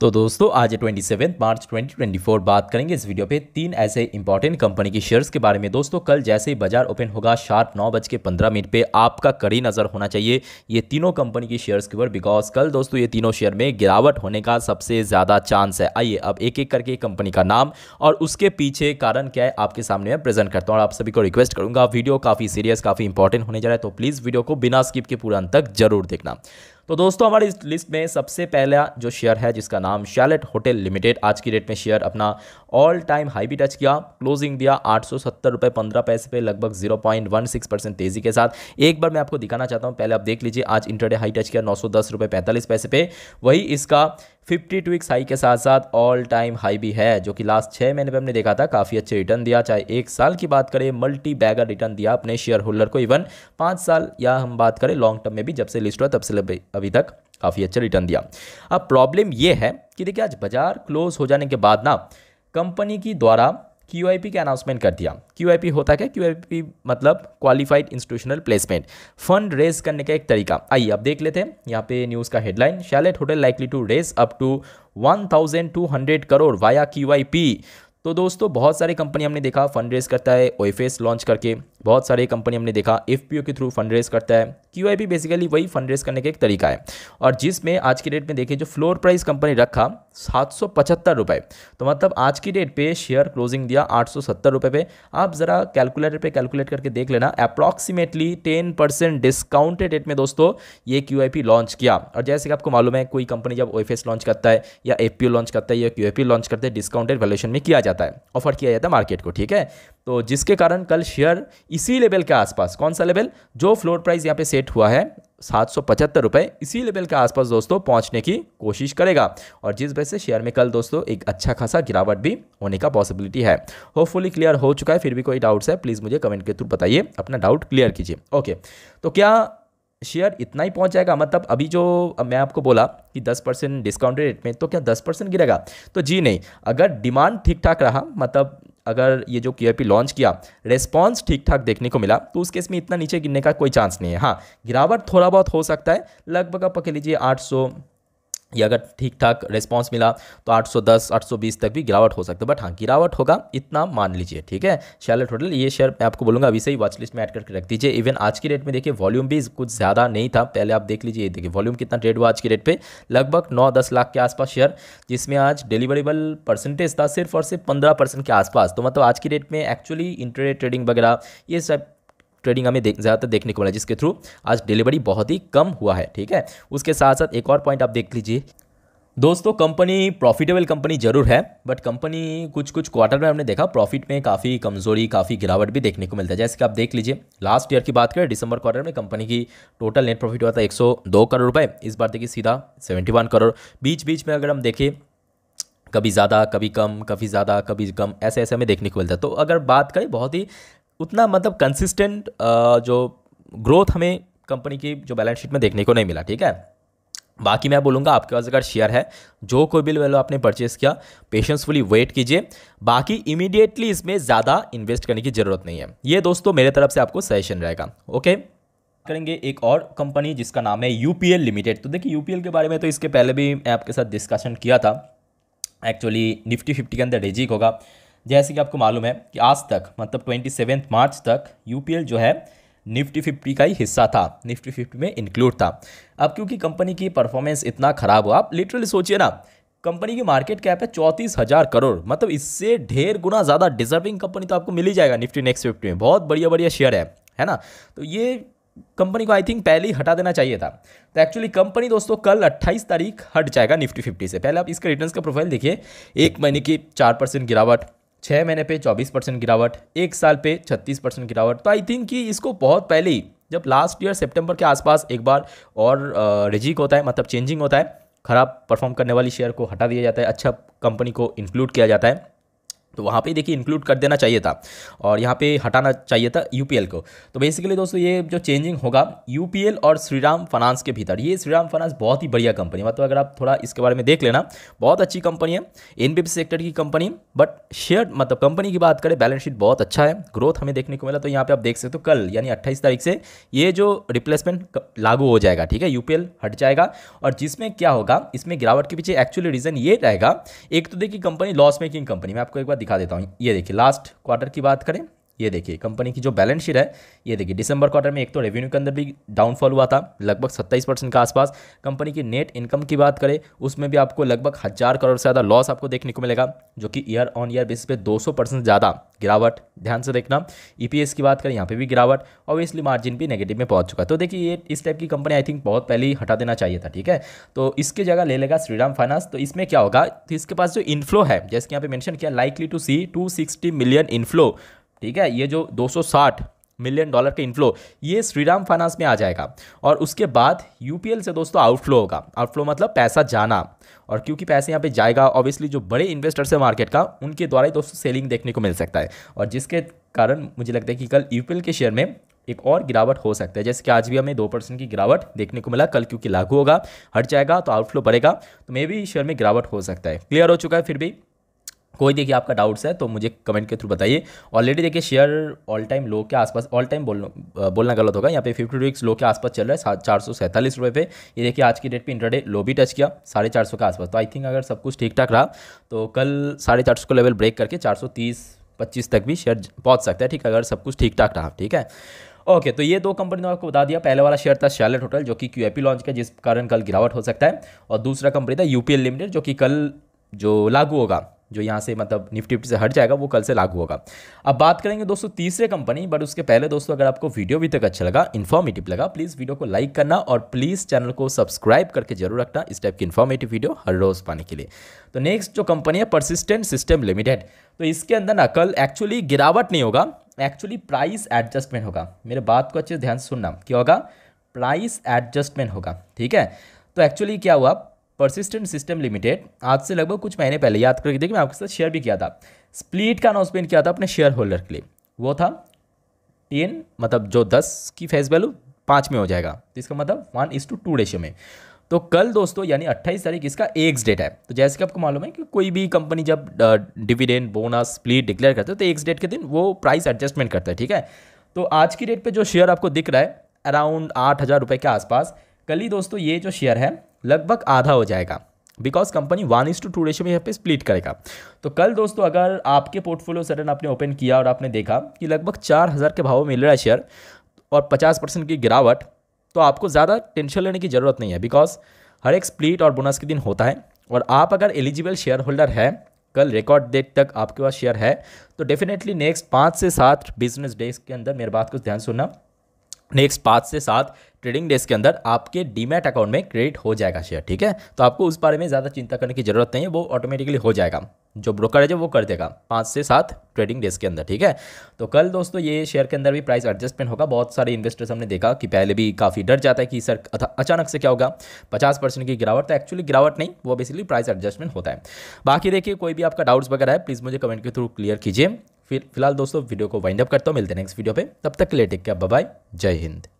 तो दोस्तों आज ट्वेंटी मार्च 2024 बात करेंगे इस वीडियो पे तीन ऐसे इंपॉर्टेंट कंपनी के शेयर्स के बारे में दोस्तों कल जैसे ही बाजार ओपन होगा शार्प नौ बज के पंद्रह मिनट पर आपका कड़ी नज़र होना चाहिए ये तीनों कंपनी के शेयर्स के ऊपर बिकॉज कल दोस्तों ये तीनों शेयर में गिरावट होने का सबसे ज़्यादा चांस है आइए अब एक एक करके कंपनी का नाम और उसके पीछे कारण क्या है आपके सामने मैं प्रेजेंट करता हूँ और आप सभी को रिक्वेस्ट करूँगा वीडियो काफ़ी सीरियस काफ़ी इंपॉर्टेंट होने जा रहा है तो प्लीज़ वीडियो को बिना स्किप के पूरा अंत तक जरूर देखना तो दोस्तों हमारी इस लिस्ट में सबसे पहला जो शेयर है जिसका नाम शैलेट होटल लिमिटेड आज की डेट में शेयर अपना ऑल टाइम हाई भी टच किया क्लोजिंग दिया आठ सौ सत्तर रुपये पंद्रह पैसे पे लगभग zero point one six percent तेज़ी के साथ एक बार मैं आपको दिखाना चाहता हूँ पहले आप देख लीजिए आज इंटरडे हाई टच किया नौ सौ दस रुपये पैंतालीस पैसे पे वही इसका फिफ्टी टू वीक्स हाई के साथ साथ ऑल टाइम हाई भी है जो कि लास्ट छः महीने पे हमने देखा था काफ़ी अच्छे रिटर्न दिया चाहे एक साल की बात करें मल्टी बैगर रिटर्न दिया अपने शेयर होल्डर को इवन पाँच साल या हम बात करें लॉन्ग टर्म में भी जब से लिस्ट हुआ तब से अभी तक काफ़ी अच्छा रिटर्न दिया अब प्रॉब्लम ये है कि देखिए आज बाजार क्लोज हो जाने के बाद ना कंपनी की द्वारा क्यू का अनाउंसमेंट कर दिया क्यू होता क्या क्यू मतलब qualified institutional placement fund raise करने का एक तरीका आइए अब देख लेते हैं यहाँ पे न्यूज़ का headline chalet hotel likely to raise up to 1200 crore via Q तो दोस्तों बहुत सारी कंपनी हमने देखा फंड रेज करता है ओ लॉन्च करके बहुत सारी कंपनी हमने देखा एफ के थ्रू फंड रेज करता है क्यू बेसिकली वही फंड रेज करने का एक तरीका है और जिसमें आज की डेट में देखिए जो फ्लोर प्राइस कंपनी रखा सात सौ पचहत्तर रुपये तो मतलब आज की डेट पे शेयर क्लोजिंग दिया आठ सौ सत्तर रुपये पे आप ज़रा कैलकुलेटर पे कैलकुलेट करके देख लेना approximately ten percent discounted rate में दोस्तों ये क्यू लॉन्च किया और जैसे कि आपको मालूम है कोई कंपनी जब ओ लॉन्च करता है या एफ लॉन्च करता है या क्यू लॉन्च करता है डिस्काउंटेड वैल्यूशन में किया जाता है ऑफर किया जाता है मार्केट को ठीक है तो जिसके कारण कल शेयर इसी लेवल के आसपास कौन सा लेवल जो फ्लोर प्राइस यहाँ पे सेट हुआ है सात सौ पचहत्तर रुपये इसी लेवल के आसपास दोस्तों पहुंचने की कोशिश करेगा और जिस वजह से शेयर में कल दोस्तों एक अच्छा खासा गिरावट भी होने का पॉसिबिलिटी है होपफुली क्लियर हो चुका है फिर भी कोई डाउट्स है प्लीज़ मुझे कमेंट के थ्रू बताइए अपना डाउट क्लियर कीजिए ओके तो क्या शेयर इतना ही पहुंच जाएगा मतलब अभी जो मैं आपको बोला कि 10 परसेंट डिस्काउंट रेट में तो क्या 10 परसेंट गिरेगा तो जी नहीं अगर डिमांड ठीक ठाक रहा मतलब अगर ये जो के लॉन्च किया रेस्पॉन्स ठीक ठाक देखने को मिला तो उस केस में इतना नीचे गिरने का कोई चांस नहीं है हाँ गिरावट थोड़ा बहुत हो सकता है लगभग आप पकड़ लीजिए आठ या अगर ठीक ठाक रिस्पांस मिला तो 810 820 तक भी गिरावट हो सकता है बट हाँ गिरावट होगा इतना मान लीजिए ठीक है शैलेट होटल ये शेयर मैं आपको बोलूँगा अभी से ही वॉच लिस्ट में ऐड करके रख दीजिए इवन आज की रेट में देखिए वॉल्यूम भी कुछ ज़्यादा नहीं था पहले आप देख लीजिए देखिए वॉल्यूम कितना ट्रेड हुआ आज की रेट पर लगभग नौ दस लाख के आसपास शेयर जिसमें आज डिलीवरेबल परसेंटेज था सिर्फ और सिर्फ पंद्रह के आसपास तो मतलब आज की डेट में एक्चुअली इंटरनेट ट्रेडिंग वगैरह ये सब ट्रेडिंग हमें देख ज़्यादातर देखने को मिला जिसके थ्रू आज डिलीवरी बहुत ही कम हुआ है ठीक है उसके साथ साथ एक और पॉइंट आप देख लीजिए दोस्तों कंपनी प्रॉफिटेबल कंपनी जरूर है बट कंपनी कुछ कुछ क्वार्टर में हमने देखा प्रॉफिट में काफ़ी कमज़ोरी काफ़ी गिरावट भी देखने को मिलता है जैसे कि आप देख लीजिए लास्ट ईयर की बात करें दिसंबर क्वार्टर में कंपनी की टोटल नेट प्रॉफिट हुआ था 102 करोड़ रुपए इस बार देखिए सीधा 71 करोड़ बीच बीच में अगर हम देखें कभी ज़्यादा कभी कम कभी ज़्यादा कभी कम ऐसे ऐसे हमें देखने को मिलता है तो अगर बात करें बहुत ही उतना मतलब कंसिस्टेंट जो ग्रोथ हमें कंपनी की जो बैलेंस शीट में देखने को नहीं मिला ठीक है बाकी मैं बोलूँगा आपके पास अगर शेयर है जो कोई बिल वैल्यू आपने परचेस किया पेशेंसफुली वेट कीजिए बाकी इमीडिएटली इसमें ज़्यादा इन्वेस्ट करने की ज़रूरत नहीं है ये दोस्तों मेरे तरफ से आपको सजेशन रहेगा ओके करेंगे एक और कंपनी जिसका नाम है यू लिमिटेड तो देखिए यू के बारे में तो इसके पहले भी मैं आपके साथ डिस्कशन किया था एक्चुअली निफ्टी फिफ्टी के अंदर रेजिक होगा जैसे कि आपको मालूम है कि आज तक मतलब ट्वेंटी मार्च तक यू जो है निफ्टी फिफ्टी का ही हिस्सा था निफ्टी फिफ्टी में इंक्लूड था अब क्योंकि कंपनी की परफॉर्मेंस इतना ख़राब हुआ आप लिटरली सोचिए ना कंपनी की मार्केट कैप है चौंतीस हज़ार करोड़ मतलब इससे ढेर गुना ज़्यादा डिजर्विंग कंपनी तो आपको मिल ही जाएगा निफ्टी नेक्स्ट फिफ्टी में बहुत बढ़िया बढ़िया शेयर है है ना तो ये कंपनी को आई थिंक पहले ही हटा देना चाहिए था तो एक्चुअली कंपनी दोस्तों कल 28 तारीख हट जाएगा निफ्टी 50 से पहले आप इसके रिटर्न्स का प्रोफाइल देखिए एक महीने की चार परसेंट गिरावट छः महीने पे 24 परसेंट गिरावट एक साल पे 36 परसेंट गिरावट तो आई थिंक कि इसको बहुत पहले ही जब लास्ट ईयर सितंबर के आसपास एक बार और रिजिक होता है मतलब चेंजिंग होता है खराब परफॉर्म करने वाली शेयर को हटा दिया जाता है अच्छा कंपनी को इंक्लूड किया जाता है तो वहाँ पे देखिए इंक्लूड कर देना चाहिए था और यहाँ पे हटाना चाहिए था यूपीएल को तो बेसिकली दोस्तों ये जो चेंजिंग होगा यूपीएल और श्रीराम फाइनेंस के भीतर ये श्रीराम फाइनेंस बहुत ही बढ़िया कंपनी मतलब अगर आप थोड़ा इसके बारे में देख लेना बहुत अच्छी कंपनी है एन सेक्टर की कंपनी बट शेयर मतलब कंपनी की बात करें बैलेंस शीट बहुत अच्छा है ग्रोथ हमें देखने को मिला तो यहाँ पर आप देख सकते हो कल यानी अट्ठाईस तारीख से ये जो रिप्लेसमेंट लागू हो जाएगा ठीक है यू हट जाएगा और जिसमें क्या होगा इसमें गिरावट के पीछे एक्चुअली रीज़न ये रहेगा एक तो देखिए कंपनी लॉस मेकिंग कंपनी मैं आपको एक बार दिखा देता हूँ ये देखिए लास्ट क्वार्टर की बात करें ये देखिए कंपनी की जो बैलेंस शीट है ये देखिए दिसंबर क्वार्टर में एक तो रेवेन्यू के अंदर भी डाउनफॉल हुआ था लगभग 27 परसेंट के आसपास कंपनी की नेट इनकम की बात करें उसमें भी आपको लगभग हज़ार करोड़ से ज़्यादा लॉस आपको देखने को मिलेगा जो कि ईयर ऑन ईयर बेसिस पे 200 परसेंट ज़्यादा गिरावट ध्यान से देखना ई e की बात करें यहाँ पर भी गिरावट ऑब्वियसली मार्जिन भी नेगेटिव में पहुंच चुका है तो देखिए ये इस टाइप की कंपनी आई थिंक बहुत पहले ही हटा देना चाहिए था ठीक है तो इसके जगह ले लेगा श्रीराम फाइनेंस तो इसमें क्या होगा तो इसके पास जो इन्फ्लो है जैसे कि यहाँ पे मैंशन किया likely to see two million inflow ठीक है ये जो 260 मिलियन डॉलर का इनफ्लो ये श्रीराम फाइनेंस में आ जाएगा और उसके बाद यूपीएल से दोस्तों आउटफ्लो होगा आउटफ्लो मतलब पैसा जाना और क्योंकि पैसे यहाँ पे जाएगा ऑब्वियसली जो बड़े इन्वेस्टर्स है मार्केट का उनके द्वारा ही दोस्तों सेलिंग देखने को मिल सकता है और जिसके कारण मुझे लगता है कि कल यू के शेयर में एक और गिरावट हो सकता है जैसे कि आज भी हमें दो परसेंट की गिरावट देखने को मिला कल क्योंकि लागू होगा हट जाएगा तो आउटफ्लो बढ़ेगा तो मे भी शेयर में गिरावट हो सकता है क्लियर हो चुका है फिर भी कोई देखिए आपका डाउट्स है तो मुझे कमेंट के थ्रू बताइए ऑलरेडी देखिए शेयर ऑल टाइम लो के आसपास ऑल टाइम बोल बोलना गलत होगा यहाँ पे फिफ्टी रुपीस लो के आसपास चल रहा है चार सौ सैंतालीस रुपये पे ये देखिए आज की डेट पे इंटरडे लो भी टच किया साढ़े चार सौ के आसपास तो आई थिंक अगर सब कुछ ठीक ठाक रहा तो कल साढ़े चार सौ का लेवल ब्रेक करके चार सौ तीस पच्चीस तक भी शेयर पहुँच सकता है ठीक है अगर सब कुछ ठीक ठाक रहा ठीक है ओके okay, तो ये दो कंपनी ने आपको बता दिया पहले वाला शेयर था शैलेट होटल जो कि क्यूएपी लॉन्च का जिस कारण कल गिरावट हो सकता है और दूसरा कंपनी था यूपीएल लिमिटेड जो कि कल जो लागू होगा जो यहाँ से मतलब निफ्टी निफ्टी से हट जाएगा वो कल से लागू होगा अब बात करेंगे दोस्तों तीसरे कंपनी बट उसके पहले दोस्तों अगर आपको वीडियो भी तक अच्छा लगा इन्फॉर्मेटिव लगा प्लीज़ वीडियो को लाइक करना और प्लीज़ चैनल को सब्सक्राइब करके जरूर रखना इस टाइप की इन्फॉर्मेटिव वीडियो हर रोज़ पाने के लिए तो नेक्स्ट जो कंपनी है परसिस्टेंट सिस्टम लिमिटेड तो इसके अंदर ना कल एक्चुअली गिरावट नहीं होगा एक्चुअली प्राइस एडजस्टमेंट होगा मेरे बात को अच्छे ध्यान से सुनना क्या होगा प्राइस एडजस्टमेंट होगा ठीक है तो एक्चुअली क्या हुआ परसिस्टेंट सिस्टम लिमिटेड आज से लगभग कुछ महीने पहले याद करके देखिए मैं आपके साथ शेयर भी किया था स्प्लिट का अनाउंसमेंट किया था अपने शेयर होल्डर के लिए वो था टेन मतलब जो दस की फेस वैल्यू पाँच में हो जाएगा तो इसका मतलब वन इस टू टू रेशियो में तो कल दोस्तों यानी अट्ठाईस तारीख इसका एक्स डेट है तो जैसे कि आपको मालूम है कि कोई भी कंपनी जब डिविडेंड बोनस स्प्लिट डिक्लेयर करते हैं तो एक्स डेट के दिन वो प्राइस एडजस्टमेंट करता है ठीक है तो आज की डेट पर जो शेयर आपको दिख रहा है अराउंड आठ हज़ार रुपये के आसपास कल ही दोस्तों ये जो शेयर है लगभग आधा हो जाएगा because company one is to two ratio में यहाँ पे स्प्लिट करेगा तो कल दोस्तों अगर आपके पोर्टफोलियो सडन आपने ओपन किया और आपने देखा कि लगभग चार हज़ार के भाव मिल रहा है शेयर और पचास परसेंट की गिरावट तो आपको ज़्यादा टेंशन लेने की ज़रूरत नहीं है बिकॉज हर एक स्प्लिट और बोनस के दिन होता है और आप अगर एलिजिबल शेयर होल्डर हैं कल रिकॉर्ड डेट तक आपके पास शेयर है तो डेफिनेटली नेक्स्ट पाँच से सात बिजनेस डेज के अंदर मेरे बात को ध्यान सुनना नेक्स्ट पाँच से सात ट्रेडिंग डेज के अंदर आपके डीमेट अकाउंट में क्रेडिट हो जाएगा शेयर ठीक है तो आपको उस बारे में ज़्यादा चिंता करने की जरूरत नहीं है वो ऑटोमेटिकली हो जाएगा जो ब्रोकर है जो वो कर देगा पाँच से सात ट्रेडिंग डेज के अंदर ठीक है तो कल दोस्तों ये शेयर के अंदर भी प्राइस एडजस्टमेंट होगा बहुत सारे इन्वेस्टर्स हमने देखा कि पहले भी काफ़ी डर जाता है कि सर अचानक से क्या होगा पचास परसेंट की गिरावट तो एक्चुअली गिरावट नहीं वो बेसिकली प्राइस एडजस्टमेंट होता है बाकी देखिए कोई भी आपका डाउट्स वगैरह है प्लीज़ मुझे कमेंट के थ्रू क्लियर कीजिए फिलहाल दोस्तों वीडियो को वाइंड अप करता हूँ मिलते हैं नेक्स्ट वीडियो पे तब तक के लिए टेक केयर बाय जय हिंद